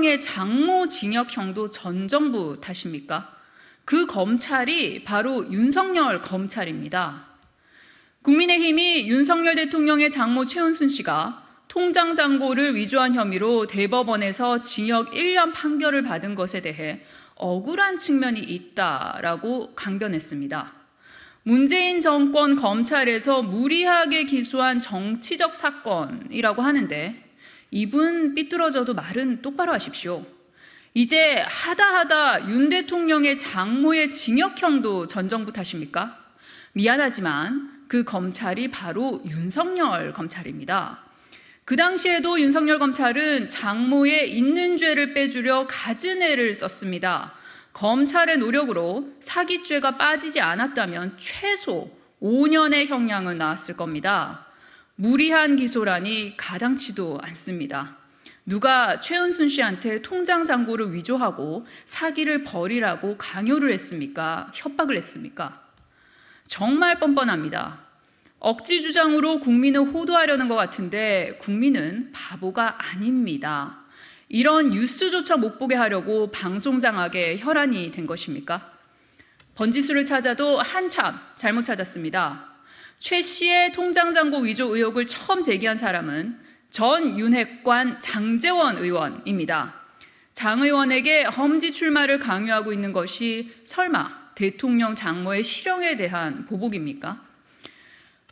대통의 장모 징역형도 전 정부 탓입니까? 그 검찰이 바로 윤석열 검찰입니다. 국민의힘이 윤석열 대통령의 장모 최은순 씨가 통장 잔고를 위조한 혐의로 대법원에서 징역 1년 판결을 받은 것에 대해 억울한 측면이 있다라고 강변했습니다. 문재인 정권 검찰에서 무리하게 기소한 정치적 사건이라고 하는데 이분 삐뚤어져도 말은 똑바로 하십시오. 이제 하다하다 윤 대통령의 장모의 징역형도 전 정부 탓입니까? 미안하지만 그 검찰이 바로 윤석열 검찰입니다. 그 당시에도 윤석열 검찰은 장모의 있는 죄를 빼주려 가진애를 썼습니다. 검찰의 노력으로 사기죄가 빠지지 않았다면 최소 5년의 형량은 나왔을 겁니다. 무리한 기소라니 가당치도 않습니다. 누가 최은순 씨한테 통장 잔고를 위조하고 사기를 벌이라고 강요를 했습니까? 협박을 했습니까? 정말 뻔뻔합니다. 억지 주장으로 국민을 호도하려는 것 같은데 국민은 바보가 아닙니다. 이런 뉴스조차 못 보게 하려고 방송장악에 혈안이 된 것입니까? 번지수를 찾아도 한참 잘못 찾았습니다. 최 씨의 통장 잔고 위조 의혹을 처음 제기한 사람은 전 윤핵관 장재원 의원입니다. 장 의원에게 험지 출마를 강요하고 있는 것이 설마 대통령 장모의 실형에 대한 보복입니까?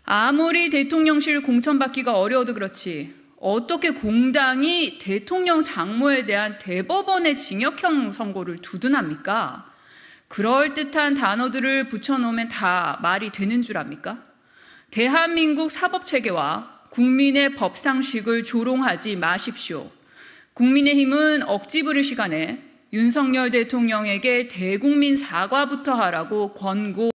아무리 대통령실 공천받기가 어려워도 그렇지 어떻게 공당이 대통령 장모에 대한 대법원의 징역형 선고를 두둔합니까? 그럴듯한 단어들을 붙여놓으면 다 말이 되는 줄 압니까? 대한민국 사법체계와 국민의 법상식을 조롱하지 마십시오. 국민의힘은 억지 부를 시간에 윤석열 대통령에게 대국민 사과부터 하라고 권고